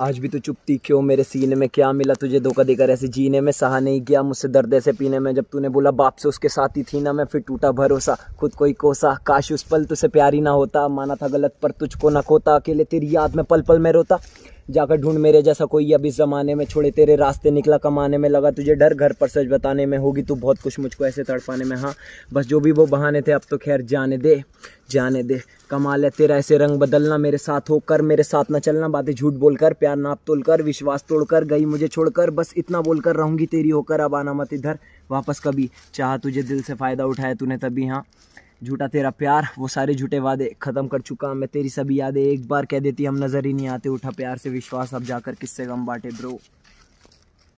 आज भी तो चुप थी क्यों मेरे सीने में क्या मिला तुझे धोखा देकर ऐसे जीने में सहा नहीं किया मुझसे दर्द ऐसे पीने में जब तूने बोला बाप से उसके साथ ही थी ना मैं फिर टूटा भरोसा खुद कोई कोसा काश उस पल तुझसे प्यारी ना होता माना था गलत पर तुझको ना खोता अकेले तेरी याद में पल पल में रोता जाकर ढूंढ मेरे जैसा कोई अब इस ज़माने में छोड़े तेरे रास्ते निकला कमाने में लगा तुझे डर घर पर सच बताने में होगी तू बहुत कुछ मुझको ऐसे तड़पाने में हाँ बस जो भी वो बहाने थे अब तो खैर जाने दे जाने दे कमाल है तेरा ऐसे रंग बदलना मेरे साथ होकर मेरे साथ ना चलना बातें झूठ बोलकर प्यार नाप तोल कर विश्वास तोड़कर गई मुझे छोड़कर बस इतना बोलकर रहूँगी तेरी होकर अब आना मत इधर वापस कभी चाह तुझे दिल से फ़ायदा उठाया तूने तभी हाँ झूठा तेरा प्यार वो सारे झूठे वादे ख़त्म कर चुका मैं तेरी सभी यादें एक बार कह देती हम नज़र ही नहीं आते उठा प्यार से विश्वास अब जाकर किससे गम बांटे ब्रो